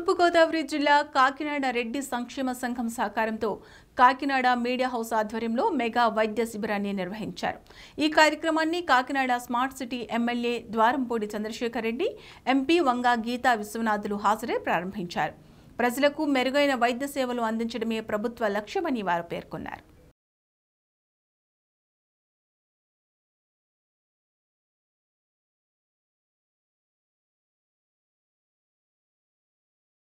తూర్పుగోదావరి జిల్లా కాకినాడ రెడ్డి సంక్షేమ సంఘం సహకారంతో కాకినాడ మీడియా హౌస్ ఆధ్వర్యంలో మెగా వైద్య శిబిరాన్ని నిర్వహించారు ఈ కార్యక్రమాన్ని Kakinada smart city MLA Dwarampudi Chandrasekhar Reddy MP Vanga Geetha విశ్వనాథులు హాజరై ప్రారంభించారు ప్రజలకు మెరుగైన వైద్య సేవలు అందించడమే ప్రభుత్వ లక్ష్యమని వారు పేర్కొన్నారు